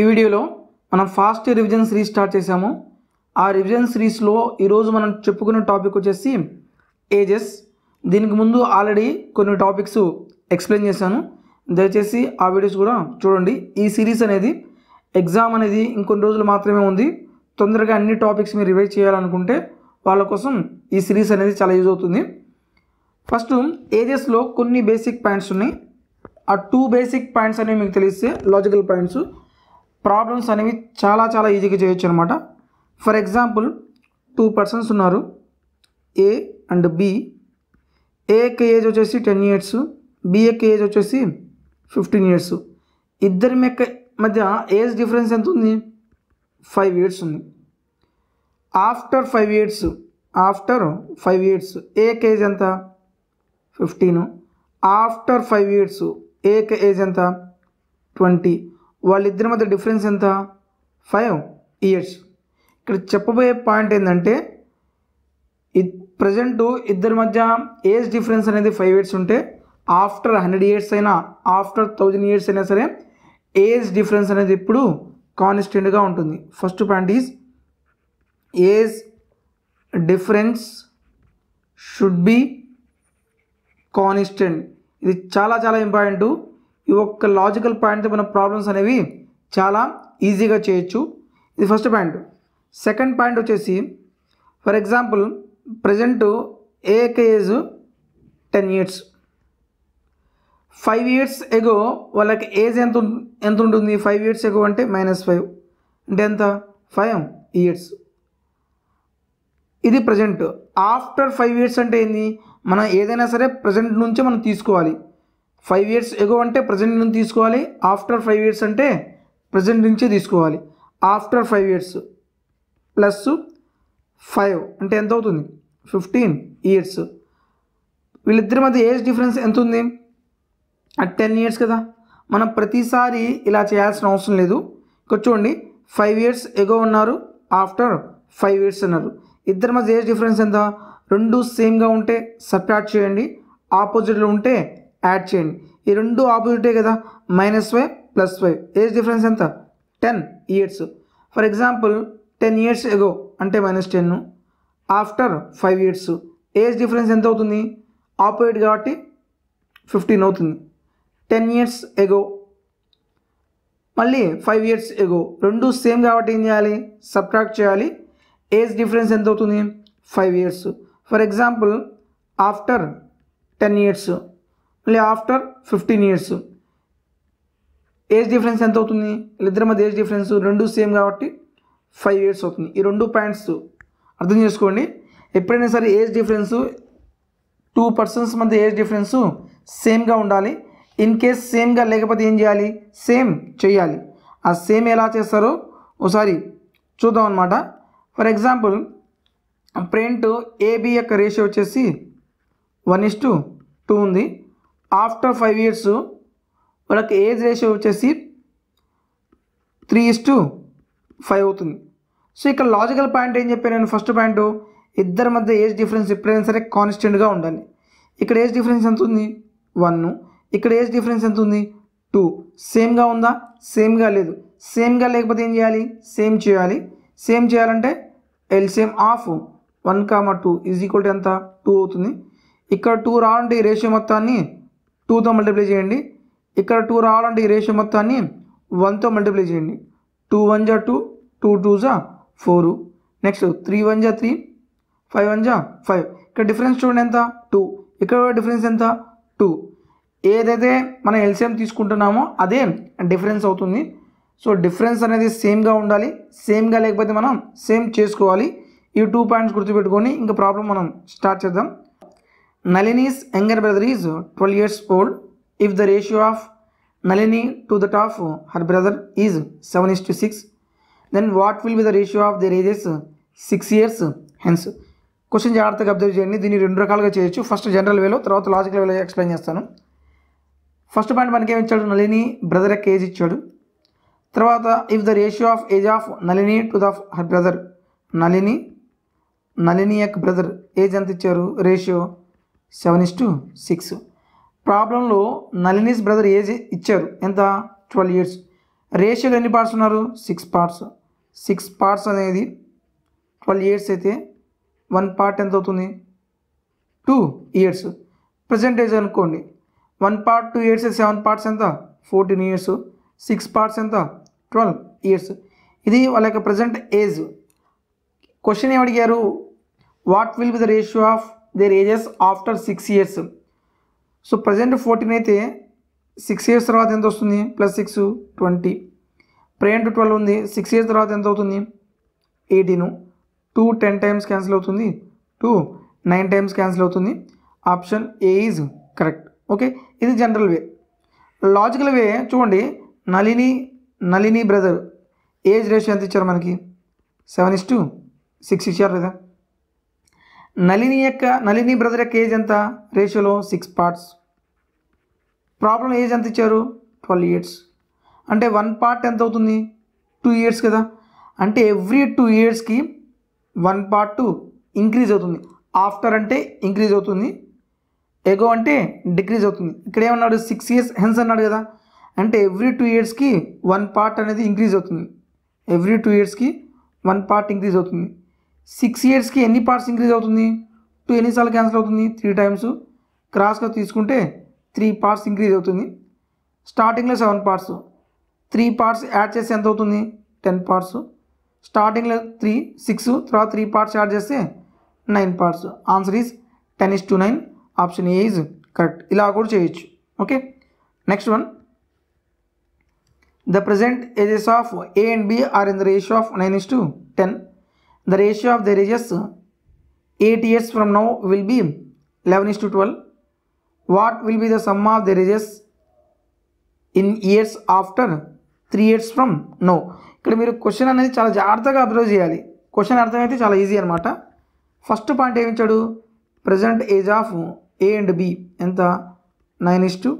ఈ వీడియోలో మనం ఫాస్ట్ రివిజన్ సిరీస్ స్టార్ట్ చేసాము ఆ రివిజన్ సిరీస్లో ఈరోజు మనం చెప్పుకునే టాపిక్ వచ్చేసి ఏజెస్ దీనికి ముందు ఆల్రెడీ కొన్ని టాపిక్స్ ఎక్స్ప్లెయిన్ చేశాను దయచేసి ఆ వీడియోస్ కూడా చూడండి ఈ సిరీస్ అనేది ఎగ్జామ్ అనేది ఇంకొన్ని రోజులు మాత్రమే ఉంది తొందరగా అన్ని టాపిక్స్ మీరు రివైజ్ చేయాలనుకుంటే వాళ్ళ కోసం ఈ సిరీస్ అనేది చాలా యూజ్ అవుతుంది ఫస్ట్ ఏజెస్లో కొన్ని బేసిక్ పాయింట్స్ ఉన్నాయి ఆ టూ బేసిక్ పాయింట్స్ అనేవి మీకు తెలిస్తే లాజికల్ పాయింట్స్ ప్రాబ్లమ్స్ అనేవి చాలా చాలా ఈజీగా చేయొచ్చు అనమాట ఫర్ ఎగ్జాంపుల్ టూ పర్సన్స్ ఉన్నారు ఏ అండ్ బి ఏకి ఏజ్ వచ్చేసి టెన్ ఇయర్స్ బిఏకి ఏజ్ వచ్చేసి ఫిఫ్టీన్ ఇయర్స్ ఇద్దరి మెక్క మధ్య ఏజ్ డిఫరెన్స్ ఎంత ఉంది ఫైవ్ ఇయర్స్ ఉంది after five years after five years ఏకి ఏజ్ ఎంత ఫిఫ్టీను ఆఫ్టర్ ఫైవ్ ఇయర్స్ ఏకి ఏజ్ ఎంత ట్వంటీ వాళ్ళిద్దరి మధ్య డిఫరెన్స్ ఎంత ఫైవ్ ఇయర్స్ ఇక్కడ చెప్పబోయే పాయింట్ ఏంటంటే ప్రజెంట్ ఇద్దరి మధ్య ఏజ్ డిఫరెన్స్ అనేది ఫైవ్ ఇయర్స్ ఉంటే ఆఫ్టర్ హండ్రెడ్ ఇయర్స్ అయినా ఆఫ్టర్ థౌజండ్ ఇయర్స్ అయినా సరే ఏజ్ డిఫరెన్స్ అనేది ఇప్పుడు కాన్స్టెంట్గా ఉంటుంది first point is age difference should be constant ఇది చాలా చాలా ఇంపార్టెంటు ఈ ఒక్క లాజికల్ పాయింట్తో మన ప్రాబ్లమ్స్ అనేవి చాలా ఈజీగా చేయొచ్చు ఇది ఫస్ట్ పాయింట్ సెకండ్ పాయింట్ వచ్చేసి ఫర్ ఎగ్జాంపుల్ ప్రజెంటు ఏఏకే age ten years five years ago వాళ్ళకి ఏజ్ ఎంత ఎంత ఉంటుంది ఫైవ్ ఇయర్స్ ఎగో అంటే మైనస్ ఫైవ్ అంటే ఎంత ఫైవ్ ఇయర్స్ ఇది ప్రజెంట్ ఆఫ్టర్ ఫైవ్ ఇయర్స్ అంటే ఏంది మనం ఏదైనా సరే ప్రజెంట్ నుంచే మనం తీసుకోవాలి ఫైవ్ ఇయర్స్ ఎగో అంటే ప్రజెంట్ నుంచి తీసుకోవాలి ఆఫ్టర్ ఫైవ్ ఇయర్స్ అంటే ప్రజెంట్ నుంచే తీసుకోవాలి after five years plus five అంటే ఎంత అవుతుంది ఫిఫ్టీన్ ఇయర్స్ వీళ్ళిద్దరి మధ్య ఏజ్ డిఫరెన్స్ ఎంత ఉంది టెన్ ఇయర్స్ కదా మనం ప్రతిసారి ఇలా చేయాల్సిన అవసరం లేదు కూర్చోండి చూడండి ఫైవ్ ఇయర్స్ ఎగో ఉన్నారు ఆఫ్టర్ ఫైవ్ ఇయర్స్ అన్నారు ఇద్దరి మధ్య ఏజ్ డిఫరెన్స్ ఎంత రెండు సేమ్గా ఉంటే సపరేట్ చేయండి ఆపోజిట్లో ఉంటే యాడ్ చేయండి ఈ రెండు ఆపోజిటే కదా minus five plus five age difference ఎంత ten years for example ten years ago అంటే minus ten after five years age difference ఎంత అవుతుంది ఆపోజిట్ కాబట్టి ఫిఫ్టీన్ అవుతుంది టెన్ ఇయర్స్ ఎగో మళ్ళీ ఫైవ్ ఇయర్స్ ఎగో రెండు సేమ్ కాబట్టి ఏం చేయాలి సబ్ట్రాక్ట్ చేయాలి ఏజ్ డిఫరెన్స్ ఎంత అవుతుంది five years for example after ten years మళ్ళీ after fifteen years age difference ఎంత అవుతుంది ఇద్దరి మధ్య ఏజ్ డిఫరెన్స్ రెండు సేమ్ కాబట్టి ఫైవ్ ఇయర్స్ అవుతుంది ఈ రెండు పాయింట్స్ అర్థం చేసుకోండి ఎప్పుడైనా సరే ఏజ్ డిఫరెన్స్ టూ పర్సన్స్ మధ్య ఏజ్ డిఫరెన్స్ సేమ్గా ఉండాలి ఇన్ కేస్ సేమ్గా లేకపోతే ఏం చేయాలి సేమ్ చేయాలి ఆ సేమ్ ఎలా చేస్తారో ఒకసారి చూద్దాం అనమాట ఫర్ ఎగ్జాంపుల్ ప్రింట్ ఏబి యొక్క రేషియో వచ్చేసి వన్ ఇస్ టు టూ ఉంది ఆఫ్టర్ ఫైవ్ ఇయర్స్ వాళ్ళకి ఏజ్ రేషియో వచ్చేసి త్రీ ఇస్ టు ఫైవ్ అవుతుంది సో ఇక్కడ లాజికల్ పాయింట్ ఏం చెప్పాను నేను ఫస్ట్ పాయింట్ ఇద్దరి మధ్య ఏజ్ డిఫరెన్స్ ఎప్పుడైనా సరే కాన్స్టెంట్గా ఉండాలి ఇక్కడ ఏజ్ డిఫరెన్స్ ఎంత ఉంది వన్ ఇక్కడ ఏజ్ డిఫరెన్స్ ఎంత ఉంది టూ సేమ్గా ఉందా సేమ్గా లేదు సేమ్గా లేకపోతే ఏం చేయాలి సేమ్ చేయాలి సేమ్ చేయాలంటే L C M of one comma two is equal to ఎంత టూ అవుతుంది ఇక్కడ టూ రావాలంటే ఈ రేషియో మొత్తాన్ని టూతో మల్టిప్లై చేయండి ఇక్కడ టూ రావాలంటే ఈ రేషియో మొత్తాన్ని వన్తో మల్టిప్లై చేయండి టూ వన్ జా టూ టూ టూ జా ఫోరు నెక్స్ట్ త్రీ వన్ జా త్రీ ఫైవ్ వన్ జా ఫైవ్ ఇక్కడ డిఫరెన్స్ చూడండి ఎంత టూ ఇక్కడ డిఫరెన్స్ ఎంత టూ ఏదైతే మనం ఎల్సిఎం తీసుకుంటున్నామో అదే డిఫరెన్స్ అవుతుంది సో డిఫరెన్స్ అనేది సేమ్గా ఉండాలి సేమ్గా లేకపోతే మనం సేమ్ చేసుకోవాలి ఈ టూ పాయింట్స్ గుర్తుపెట్టుకొని ఇంకా ప్రాబ్లం మనం స్టార్ట్ చేద్దాం Nalini's younger brother is 12 years old. If the ratio of Nalini to that of her brother is 7 is to 6, then what will be the ratio of their ages? 6 years. Hence, question జాగ్రత్తగా observe చేయండి దీన్ని రెండు రకాలుగా చేయొచ్చు first general వేలో తర్వాత logical వేలో explain చేస్తాను ఫస్ట్ పాయింట్ మనకి ఏమి ఇచ్చాడు నళిని బ్రదర్ యొక్క ఏజ్ ఇచ్చాడు తర్వాత if the ratio of age of Nalini to the her brother Nalini Nalini యొక్క బ్రదర్ ఏజ్ ఎంత ఇచ్చారు ratio seven is to six ప్రాబ్లంలో నలినీస్ బ్రదర్ ఏజ్ ఇచ్చారు ఎంత ట్వెల్వ్ ఇయర్స్ రేషియోలో ఎన్ని పార్ట్స్ ఉన్నారు సిక్స్ పార్ట్స్ సిక్స్ పార్ట్స్ అనేది ట్వెల్వ్ ఇయర్స్ అయితే వన్ పార్ట్ ఎంత అవుతుంది టూ ఇయర్స్ ప్రజెంటేజ్ అనుకోండి one part two years seven parts ఎంత ఫోర్టీన్ ఇయర్స్ సిక్స్ పార్ట్స్ ఎంత ట్వెల్వ్ ఇయర్స్ ఇది వాళ్ళ యొక్క ప్రజెంట్ ఏజ్ క్వశ్చన్ ఏమడిగారు what will be the ratio of their ages after six years so present fourteen అయితే six years తర్వాత ఎంత వస్తుంది plus six twenty present twelve ఉంది సిక్స్ ఇయర్స్ తర్వాత ఎంత అవుతుంది eighteen two ten times cancel అవుతుంది టూ నైన్ టైమ్స్ క్యాన్సిల్ అవుతుంది option A is correct okay ఇది జనరల్ వే లాజికల్ వే చూడండి Nalini Nalini brother age ratio ఎంత ఇచ్చారు మనకి సెవెన్ ఇస్ టు సిక్స్ ఇచ్చారు లేదా నలిని యొక్క నలిని బ్రదర్ యొక్క ఏజ్ ఎంత రేషియోలో సిక్స్ పార్ట్స్ ప్రాబ్లం ఏజ్ ఎంత ఇచ్చారు ట్వెల్వ్ ఇయర్స్ అంటే వన్ పార్ట్ ఎంత అవుతుంది టూ ఇయర్స్ కదా అంటే ఎవ్రీ టూ ఇయర్స్కి వన్ పార్ట్ ఇంక్రీజ్ అవుతుంది ఆఫ్టర్ అంటే ఇంక్రీజ్ అవుతుంది ఎగో అంటే డిక్రీజ్ అవుతుంది ఇక్కడ ఏమన్నాడు సిక్స్ ఇయర్స్ హెన్స్ అన్నాడు కదా అంటే ఎవ్రీ టూ ఇయర్స్కి వన్ పార్ట్ అనేది ఇంక్రీజ్ అవుతుంది ఎవ్రీ టూ ఇయర్స్కి వన్ పార్ట్ ఇంక్రీజ్ అవుతుంది సిక్స్ ఇయర్స్కి ఎన్ని పార్ట్స్ ఇంక్రీజ్ అవుతుంది టూ ఎన్నిసార్లు క్యాన్సిల్ అవుతుంది త్రీ టైమ్స్ క్రాస్గా తీసుకుంటే త్రీ పార్ట్స్ ఇంక్రీజ్ అవుతుంది స్టార్టింగ్లో seven parts three parts add చేస్తే ఎంత అవుతుంది టెన్ పార్ట్స్ స్టార్టింగ్లో త్రీ సిక్స్ తర్వాత త్రీ పార్ట్స్ యాడ్ చేస్తే nine parts answer is ten is to nine option A is correct ఇలా కూడా చేయొచ్చు okay next one the present ages of A and B are in the ratio of nine is to ten the ratio of their ages 8 years from now will be 11 is to 12. What will be the sum of their ages in years after 3 years from now? ఇక్కడ మీరు question అనేది చాలా జాగ్రత్తగా observe చేయాలి question అర్థమైతే చాలా easy అనమాట first point ఏమిచ్చాడు present age of A and B ఎంత nine is to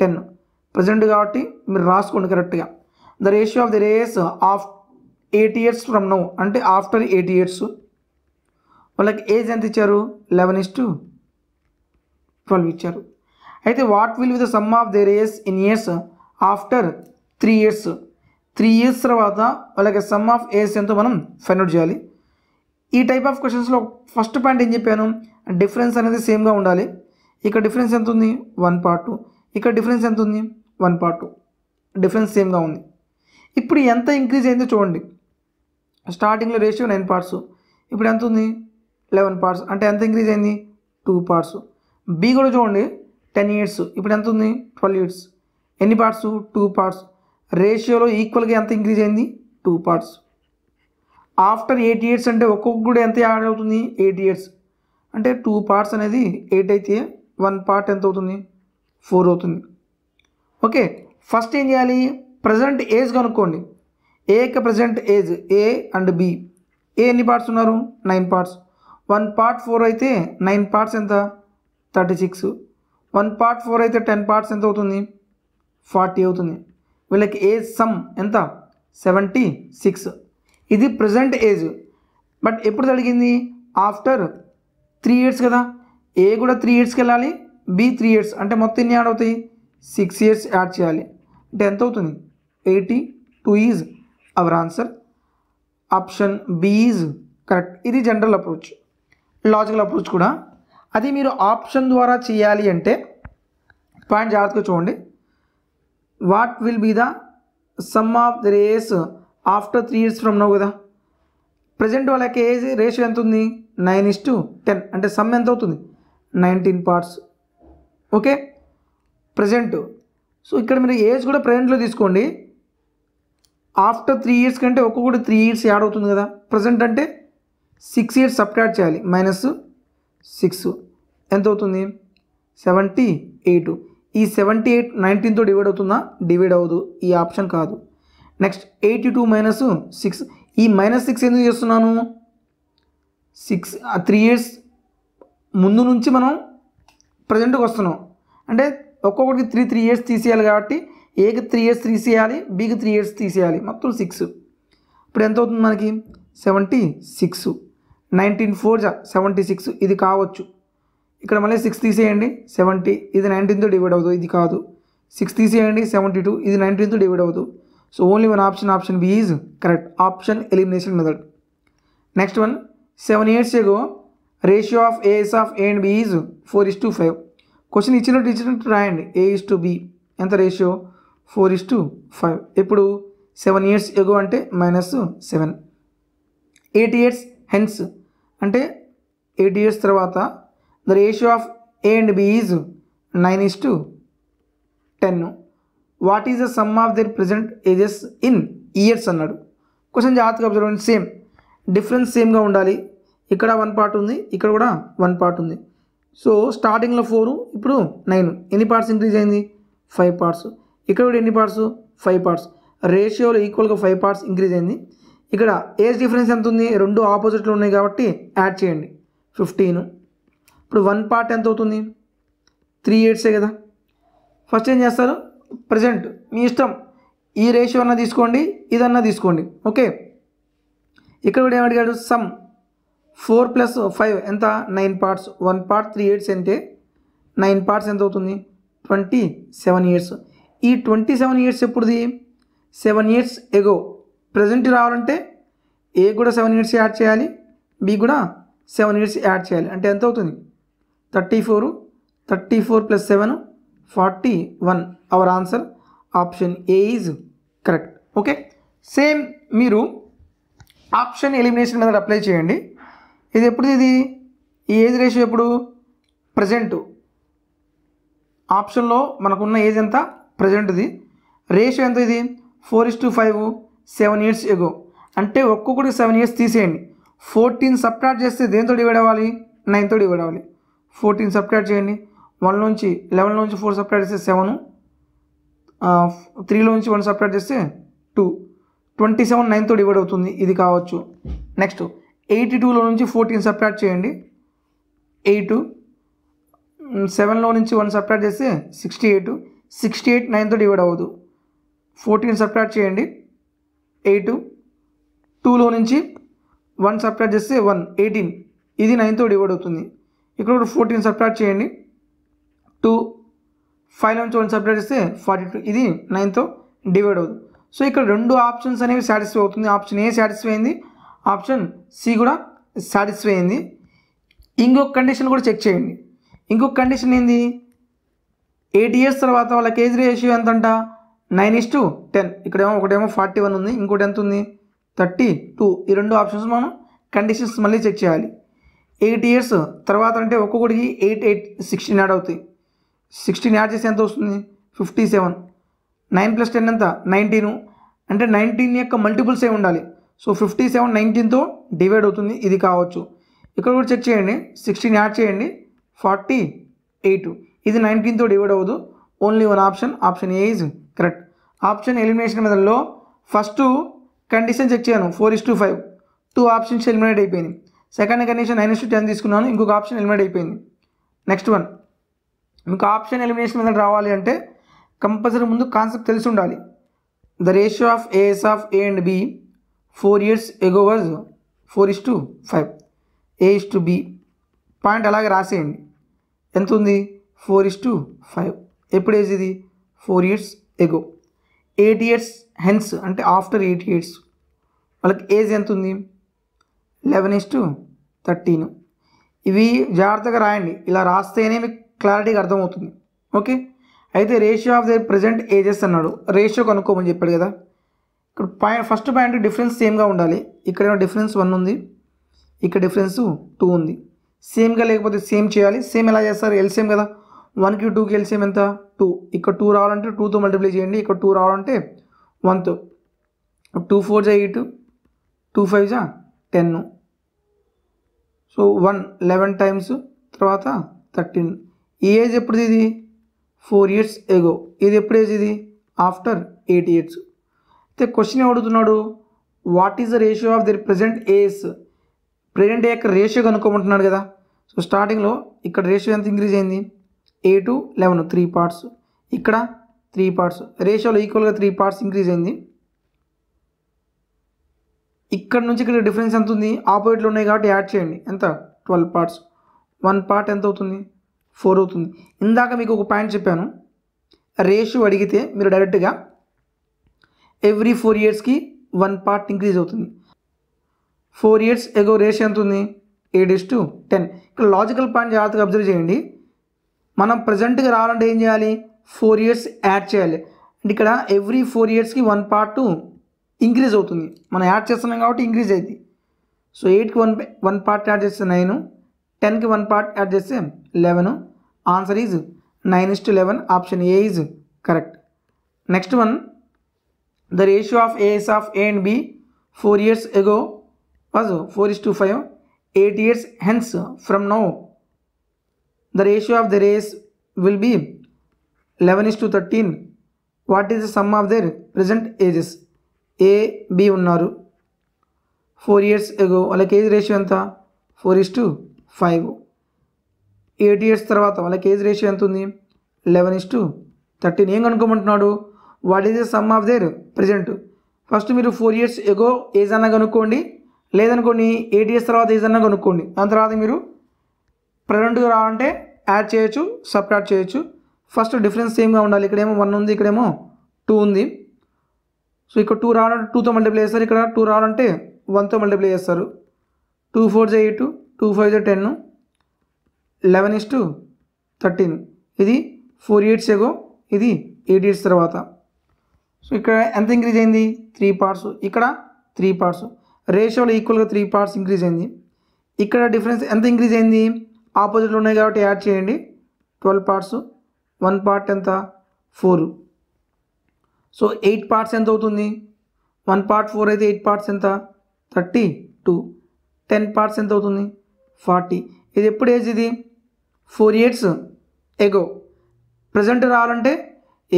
ten present కాబట్టి మీరు రాసుకోండి కరెక్ట్గా the ratio of the race of eight years from now అంటే ఆఫ్టర్ ఎయిట్ ఇయర్స్ వాళ్ళకి ఏజ్ ఎంత ఇచ్చారు లెవెన్ ఇస్ టు ట్వెల్వ్ ఇచ్చారు అయితే what will be the sum of their age in years after three years three years తర్వాత వాళ్ళకి some of age ఎంతో మనం ఫైండ్ అవుట్ చేయాలి ఈ టైప్ ఆఫ్ క్వశ్చన్స్లో ఫస్ట్ పాయింట్ ఏం చెప్పాను డిఫరెన్స్ అనేది సేమ్గా ఉండాలి ఇక్కడ డిఫరెన్స్ ఎంత ఉంది వన్ పార్ట్ ఇక్కడ డిఫరెన్స్ ఎంత ఉంది వన్ పార్ట్ డిఫరెన్స్ సేమ్గా ఉంది ఇప్పుడు ఎంత ఇంక్రీజ్ అయిందో చూడండి స్టార్టింగ్లో రేషియో నైన్ పార్ట్స్ ఇప్పుడు ఎంత ఉంది లెవెన్ పార్ట్స్ అంటే ఎంత ఇంక్రీజ్ అయింది టూ పార్ట్స్ బి కూడా చూడండి టెన్ ఇయర్స్ ఇప్పుడు ఎంత ఉంది ట్వెల్వ్ ఇయర్స్ ఎన్ని పార్ట్స్ టూ పార్ట్స్ రేషియోలో ఈక్వల్గా ఎంత ఇంక్రీజ్ అయింది two parts after eight years అంటే ఒక్కొక్క కూడా ఎంత యాడ్ అవుతుంది ఎయిట్ ఇయర్స్ అంటే టూ పార్ట్స్ అనేది ఎయిట్ అయితే వన్ పార్ట్ ఎంత అవుతుంది ఫోర్ అవుతుంది ఓకే ఫస్ట్ ఏం చేయాలి ప్రజెంట్ ఏజ్ కనుక్కోండి ఏక present age A and B A ఎన్ని పార్ట్స్ ఉన్నారు nine parts one part four అయితే నైన్ పార్ట్స్ ఎంత thirty six one part four అయితే టెన్ పార్ట్స్ ఎంత అవుతుంది ఫార్టీ అవుతుంది వీళ్ళకి ఏజ్ సమ్ ఎంత సెవెంటీ సిక్స్ ఇది ప్రజెంట్ ఏజ్ బట్ ఎప్పుడు తగ్గింది ఆఫ్టర్ త్రీ ఇయర్స్ కదా ఏ కూడా త్రీ ఇయర్స్కి వెళ్ళాలి బి త్రీ ఇయర్స్ అంటే మొత్తం ఎన్ని యాడ్ అవుతాయి సిక్స్ ఇయర్స్ యాడ్ చేయాలి అంటే ఎంత అవుతుంది eighty two is our answer option B is correct ఇది జనరల్ అప్రోచ్ లాజికల్ అప్రోచ్ కూడా అది మీరు ఆప్షన్ ద్వారా చేయాలి అంటే పాయింట్ జాగ్రత్తగా చూడండి what will be the sum of the race after three years from now కదా ప్రజెంట్ వాళ్ళకి ఏజ్ రేషియో ఎంత ఉంది నైన్ ఇస్ టు టెన్ అంటే సమ్ ఎంత అవుతుంది nineteen parts okay present so ఇక్కడ మీరు ఏజ్ కూడా ప్రజెంట్లో తీసుకోండి ఆఫ్టర్ త్రీ ఇయర్స్ కంటే ఒక్కొక్కటి త్రీ ఇయర్స్ యాడ్ అవుతుంది కదా ప్రజెంట్ అంటే సిక్స్ ఇయర్స్ సబ్ట్రాక్ట్ చేయాలి మైనస్ సిక్స్ ఎంత అవుతుంది సెవెంటీ ఎయిట్ ఈ సెవెంటీ ఎయిట్ నైన్టీన్తో డివైడ్ అవుతుందా డివైడ్ అవ్వదు ఈ ఆప్షన్ కాదు next eighty two minus six ఈ మైనస్ సిక్స్ ఎందుకు చేస్తున్నాను సిక్స్ త్రీ ఇయర్స్ ముందు నుంచి మనం ప్రజెంట్కి వస్తున్నాం అంటే ఒక్కొక్కటికి త్రీ త్రీ ఇయర్స్ తీసేయాలి కాబట్టి ఏకి త్రీ ఇయర్స్ తీసేయాలి బీకి త్రీ ఇయర్స్ తీసేయాలి మొత్తం సిక్స్ ఇప్పుడు ఎంత అవుతుంది మనకి సెవెంటీ సిక్స్ నైన్టీన్ ఫోర్ జా సెవెంటీ సిక్స్ ఇది కావచ్చు ఇక్కడ మళ్ళీ సిక్స్ తీసేయండి సెవెంటీ ఇది నైన్టీన్తో డివైడ్ అవ్వదు ఇది కాదు సిక్స్ తీసేయండి సెవెంటీ టూ ఇది నైన్టీన్తో డివైడ్ అవ్వదు so only one option option B is correct option elimination method next one seven years ago ratio of ages of A and B is four is to five question ఇచ్చినట్టు ఇచ్చినట్టు రాయండి A is to B ఎంత ratio four is to five ఇప్పుడు seven years ago అంటే minus seven eight years hence అంటే eight years తర్వాత the ratio of A and B is nine is to ten what is the sum of their present ages in years అన్నాడు question జాగ్రత్తగా observe చేయండి same difference సేమ్గా ఉండాలి ఇక్కడ one part ఉంది ఇక్కడ కూడా వన్ పార్ట్ ఉంది సో స్టార్టింగ్లో ఫోరు ఇప్పుడు నైన్ ఎన్ని పార్ట్స్ ఇంక్రీజ్ అయింది ఫైవ్ పార్ట్స్ ఇక్కడ కూడా ఎన్ని పార్ట్స్ ఫైవ్ పార్ట్స్ రేషియోలో ఈక్వల్గా ఫైవ్ పార్ట్స్ ఇంక్రీజ్ అయింది ఇక్కడ ఏజ్ డిఫరెన్స్ ఎంత ఉంది రెండు ఆపోజిట్లు ఉన్నాయి కాబట్టి యాడ్ చేయండి ఫిఫ్టీన్ ఇప్పుడు వన్ పార్ట్ ఎంత అవుతుంది త్రీ ఎయిట్సే కదా ఫస్ట్ ఏం చేస్తారు ప్రజెంట్ మీ ఇష్టం ఈ రేషియో అన్నా తీసుకోండి ఇదన్నా తీసుకోండి ఓకే ఇక్కడ కూడా ఏమడిగాడు సమ్ ఫోర్ ప్లస్ ఫైవ్ ఎంత nine parts one part three eights అంటే నైన్ పార్ట్స్ ఎంత అవుతుంది ట్వంటీ సెవెన్ ఇయర్స్ ఈ ట్వంటీ సెవెన్ ఇయర్స్ ఎప్పుడుది సెవెన్ ఇయర్స్ ఎగో ప్రజెంట్ రావాలంటే ఏ కూడా సెవెన్ ఇయర్స్ యాడ్ చేయాలి బి కూడా సెవెన్ ఇయర్స్ యాడ్ చేయాలి అంటే ఎంత అవుతుంది thirty four thirty four plus seven forty one our answer option A is correct okay same మీరు ఆప్షన్ ఎలిమినేషన్ మెథడ్ అప్లై చేయండి ఇది ఎప్పుడు ఇది ఈ ఏజ్ రేషియో ఎప్పుడు ప్రజెంటు ఆప్షన్లో మనకున్న ఏజ్ ఎంత ప్రజెంట్ది రేషియో ఎంత ఇది four is to five seven years ago అంటే ఒక్కొక్కటి సెవెన్ ఇయర్స్ తీసేయండి ఫోర్టీన్ సబ్ట్రాక్ట్ చేస్తే దేంతో డివైడ్ అవ్వాలి నైన్తో డివైడ్ అవ్వాలి ఫోర్టీన్ సబ్ట్రాక్ట్ చేయండి వన్లోంచి నుంచి ఫోర్ సబ్ట్రాక్ట్ చేస్తే సెవెన్ నుంచి వన్ సబ్ట్రాక్ట్ చేస్తే టూ ట్వంటీ సెవెన్ నైన్తో డివైడ్ అవుతుంది ఇది కావచ్చు నెక్స్ట్ ఎయిటీ టూలో నుంచి ఫోర్టీన్ సబ్ట్రాక్ట్ చేయండి ఎయిట్ సెవెన్లో నుంచి వన్ సబ్ట్రాక్ట్ చేస్తే సిక్స్టీ ఎయిట్ సిక్స్టీ ఎయిట్ నైన్తో డివైడ్ అవ్వదు ఫోర్టీన్ సబ్ట్రాక్ట్ చేయండి ఎయిట్ టూలో నుంచి వన్ సబ్ట్రాక్ట్ చేస్తే వన్ ఎయిటీన్ ఇది నైన్తో డివైడ్ అవుతుంది ఇక్కడ కూడా ఫోర్టీన్ సబ్ట్రాక్ట్ చేయండి టూ ఫైవ్ నుంచి వన్ సబ్ట్రాక్ట్ చేస్తే ఫార్టీ టూ ఇది నైన్తో డివైడ్ అవుతుంది సో ఇక్కడ రెండు ఆప్షన్స్ అనేవి సాటిస్ఫై అవుతుంది ఆప్షన్ ఏ సాటిస్ఫై అయింది ఆప్షన్ సి కూడా సాటిస్ఫై అయింది ఇంకొక కండిషన్ కూడా చెక్ చేయండి ఇంకొక కండిషన్ ఏంది ఎయిట్ ఇయర్స్ తర్వాత వాళ్ళ కేజీ రేషియో ఎంత అంట నైన్ ఇస్ టు టెన్ ఇక్కడేమో ఒకటేమో ఫార్టీ వన్ ఉంది ఇంకోటి ఎంత ఉంది థర్టీ టూ ఈ రెండు ఆప్షన్స్ మనం కండిషన్స్ మళ్ళీ చెక్ చేయాలి ఎయిట్ ఇయర్స్ తర్వాత అంటే ఒక్కొక్కడికి ఎయిట్ ఎయిట్ సిక్స్టీన్ యాడ్ అవుతాయి సిక్స్టీన్ యాడ్ చేసి ఎంత వస్తుంది fifty seven nine plus ten ఎంత నైన్టీను అంటే నైన్టీన్ యొక్క మల్టిపుల్స్ ఏమి ఉండాలి సో ఫిఫ్టీ సెవెన్ నైన్టీన్తో డివైడ్ అవుతుంది ఇది కావచ్చు ఇక్కడ కూడా చెక్ చేయండి సిక్స్టీన్ యాడ్ చేయండి ఫార్టీ ఎయిట్ ఇది నైన్టీన్తో డివైడ్ అవ్వదు only one option option A is correct option elimination మెథడ్లో ఫస్ట్ కండిషన్ చెక్ చేయను four is to five two options eliminate అయిపోయింది second condition nine is to ten తీసుకున్నాను ఇంకొక ఆప్షన్ ఎలిమినేట్ అయిపోయింది నెక్స్ట్ వన్ మీకు ఆప్షన్ ఎలిమినేషన్ మెథడ్ రావాలి అంటే compulsory ముందు కాన్సెప్ట్ తెలిసి ఉండాలి the ratio of ages of A and B four years ago was four is to five A is to B point అలాగే రాసేయండి ఎంత ఉంది ఫోర్ ఇస్ టు ఫైవ్ ఎప్పుడు ఏజ్ ఇది four years ago eight years hence అంటే after eight years వాళ్ళకి age ఎంత ఉంది లెవెన్ ఇస్ టు థర్టీన్ ఇవి జాగ్రత్తగా రాయండి ఇలా రాస్తేనే మీకు క్లారిటీగా అర్థమవుతుంది ఓకే అయితే ratio of the present ages అన్నాడు రేషియో కనుక్కోమని చెప్పాడు కదా ఇక్కడ పాయింట్ ఫస్ట్ పాయింట్ డిఫరెన్స్ సేమ్గా ఉండాలి ఇక్కడ డిఫరెన్స్ వన్ ఉంది ఇక్కడ డిఫరెన్స్ టూ ఉంది సేమ్గా లేకపోతే సేమ్ చేయాలి సేమ్ ఎలా చేస్తారు ఎల్ సేమ్ కదా వన్కి టూకి ఎల్సిఎం ఎంత టూ ఇక్కడ టూ రావాలంటే టూతో మల్టిప్లై చేయండి ఇక్కడ టూ రావాలంటే వన్తో టూ ఫోర్ జా ఎయిట్ టూ ఫైవ్ జా ten so one eleven times తర్వాత థర్టీన్ ఈ ఏజ్ ఎప్పుడు ఇది ఫోర్ ఇయర్స్ ఎగో ఇది ఎప్పుడు ఏజ్ ఇది ఆఫ్టర్ ఎయిట్ ఇయర్స్ అయితే క్వశ్చన్ అడుగుతున్నాడు what is the ratio of their present age present A యొక్క రేషియో కనుక్కోమంటున్నాడు కదా సో స్టార్టింగ్లో ఇక్కడ రేషియో ఎంత ఇంక్రీజ్ అయింది eight to eleven three parts ఇక్కడ త్రీ పార్ట్స్ రేషియోలో ఈక్వల్గా త్రీ పార్ట్స్ ఇంక్రీజ్ అయింది ఇక్కడ నుంచి ఇక్కడ డిఫరెన్స్ ఎంత ఉంది ఆపోజిట్లో ఉన్నాయి కాబట్టి యాడ్ చేయండి ఎంత ట్వెల్వ్ పార్ట్స్ వన్ పార్ట్ ఎంత అవుతుంది ఫోర్ అవుతుంది ఇందాక మీకు ఒక పాయింట్ చెప్పాను రేషియో అడిగితే మీరు డైరెక్ట్గా ఎవ్రీ ఫోర్ ఇయర్స్కి వన్ పార్ట్ ఇంక్రీజ్ అవుతుంది ఫోర్ ఇయర్స్ ఎగో రేషియో ఎంత ఉంది ఎయిట్ ఇస్ టు టెన్ ఇక్కడ లాజికల్ పాయింట్ జాగ్రత్తగా అబ్జర్వ్ చేయండి మనం ప్రజెంట్కి రావాలంటే ఏం చేయాలి ఫోర్ ఇయర్స్ యాడ్ చేయాలి అంటే ఇక్కడ ఎవ్రీ ఫోర్ ఇయర్స్కి వన్ పార్ట్ ఇంక్రీజ్ అవుతుంది మనం యాడ్ చేస్తున్నాం కాబట్టి ఇంక్రీజ్ అయింది సో ఎయిట్కి వన్ వన్ పార్ట్ యాడ్ చేస్తే నైన్ టెన్కి వన్ పార్ట్ యాడ్ చేస్తే eleven answer is nine is to eleven option A is correct next one the ratio of ages of A and B four years ago was four is to five eight years hence from now the ratio of the rays will be 11 is to 13 what is the sum of their present ages a b ఉన్నారు four years ago వాళ్ళకి age ratio ఎంత four is to five eight years తర్వాత వాళ్ళకి age ratio ఎంత ఉంది eleven is to thirteen ఏం కనుక్కోమంటున్నాడు what is the sum of their present first మీరు ఫోర్ ఇయర్స్ ఎగో ఏజ్ అన్నా కనుక్కోండి లేదనుకోండి ఎయిట్ ఇయర్స్ తర్వాత ఏజ్ అన్నా కనుక్కోండి దాని తర్వాత మీరు ప్రెసెంట్గా రావాలంటే యాడ్ చేయొచ్చు యాడ్ చేయొచ్చు ఫస్ట్ డిఫరెన్స్ సేమ్గా ఉండాలి ఇక్కడేమో వన్ ఉంది ఇక్కడేమో టూ ఉంది సో ఇక్కడ టూ రావాలంటే టూతో మల్టిప్లై చేస్తారు ఇక్కడ టూ రావాలంటే వన్తో మల్టిప్లై చేస్తారు టూ ఫోర్ జే ఎయిట్ టూ ఫైవ్ జే ten eleven is to thirteen ఇది ఫోర్ ఇయర్స్ ఎగో ఇది ఎయిట్ ఇయర్స్ తర్వాత సో ఇక్కడ ఎంత ఇంక్రీజ్ అయింది త్రీ పార్ట్స్ ఇక్కడ త్రీ పార్ట్స్ రేషియోలో ఈక్వల్గా త్రీ పార్ట్స్ ఇంక్రీజ్ అయింది ఇక్కడ డిఫరెన్స్ ఎంత ఇంక్రీజ్ అయింది ఆపోజిట్లు ఉన్నాయి కాబట్టి యాడ్ చేయండి ట్వెల్వ్ పార్ట్స్ వన్ పార్ట్ ఎంత ఫోర్ సో ఎయిట్ పార్ట్స్ ఎంత అవుతుంది వన్ పార్ట్ ఫోర్ అయితే ఎయిట్ పార్ట్స్ ఎంత థర్టీ టూ టెన్ పార్ట్స్ ఎంత అవుతుంది ఫార్టీ ఇది ఎప్పుడు ఏజ్ ఇది ఫోర్ ఇయర్స్ ఎగో ప్రజెంట్ రావాలంటే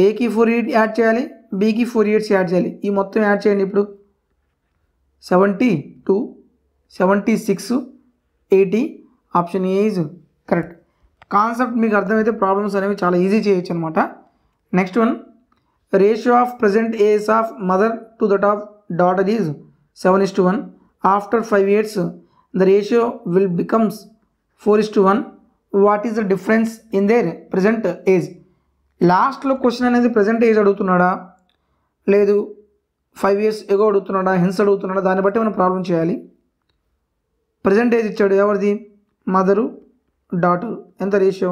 ఏకి ఫోర్ ఇయర్ యాడ్ చేయాలి బీకి ఫోర్ ఇయర్స్ యాడ్ చేయాలి ఈ మొత్తం యాడ్ చేయండి ఇప్పుడు seventy two seventy six eighty option A is correct concept మీకు అర్థమైతే ప్రాబ్లమ్స్ అనేవి చాలా ఈజీ చేయొచ్చు అనమాట next one ratio of present age of mother to that of daughter is seven is to one after five years the ratio will becomes four is to one what is the difference in their present age లాస్ట్లో question అనేది present age అడుగుతున్నాడా లేదు five years ago అడుగుతున్నాడా hence అడుగుతున్నాడా దాన్ని బట్టి మనం problem చేయాలి present age ఇచ్చాడు ఎవరిది మదరు డాటర్ ఎంత ratio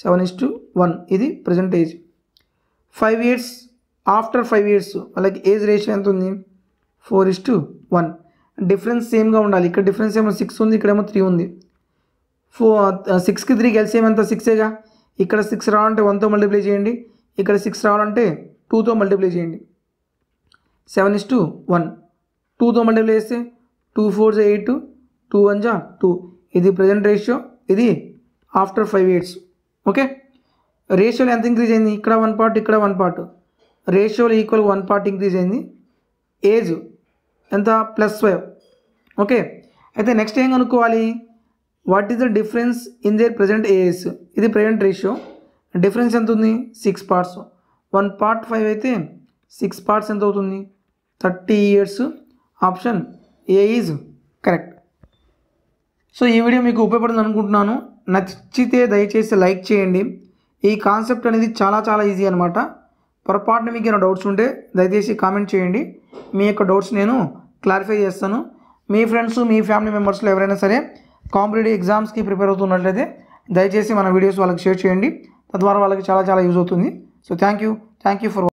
seven is to one ఇది present age five years after five years వాళ్ళకి ఏజ్ రేషియో ఎంత ఉంది four is to one difference సేమ్గా ఉండాలి ఇక్కడ డిఫరెన్స్ ఏమో సిక్స్ ఉంది ఇక్కడేమో త్రీ ఉంది ఫో సిక్స్కి త్రీ కలిసేమో ఎంత సిక్సేగా ఇక్కడ సిక్స్ రావాలంటే వన్తో మల్టిప్లై చేయండి ఇక్కడ సిక్స్ రావాలంటే టూతో మల్టిప్లై చేయండి సెవెన్ ఇస్ టు వన్ టూతో మల్టిప్లై చేస్తే two four eight two one జా టూ ఇది ప్రజెంట్ రేషియో ఇది ఆఫ్టర్ ఫైవ్ ఇయర్స్ ఓకే రేషియోలు ఎంత ఇంక్రీజ్ అయింది ఇక్కడ వన్ పార్ట్ ఇక్కడ వన్ పార్ట్ రేషియోలు ఈక్వల్ వన్ పార్ట్ ఇంక్రీజ్ అయింది ఏజ్ ఎంత ప్లస్ ఫైవ్ ఓకే అయితే నెక్స్ట్ ఏం కనుక్కోవాలి what is the difference in their present age ఇది ప్రజెంట్ రేషియో డిఫరెన్స్ ఎంత ఉంది six parts one part five అయితే సిక్స్ పార్ట్స్ ఎంత అవుతుంది thirty years option A is correct so ఈ వీడియో మీకు ఉపయోగపడింది అనుకుంటున్నాను నచ్చితే దయచేసి లైక్ చేయండి ఈ కాన్సెప్ట్ అనేది చాలా చాలా ఈజీ అనమాట పొరపాటున మీకు ఏమైనా డౌట్స్ ఉంటే దయచేసి కామెంట్ చేయండి మీ యొక్క డౌట్స్ నేను క్లారిఫై చేస్తాను మీ ఫ్రెండ్స్ మీ ఫ్యామిలీ మెంబర్స్లో ఎవరైనా సరే కాంపిటేటివ్ ఎగ్జామ్స్కి ప్రిపేర్ అవుతున్నట్లయితే దయచేసి మన వీడియోస్ వాళ్ళకి షేర్ చేయండి తద్వారా వాళ్ళకి చాలా చాలా యూజ్ అవుతుంది so thank you thank you for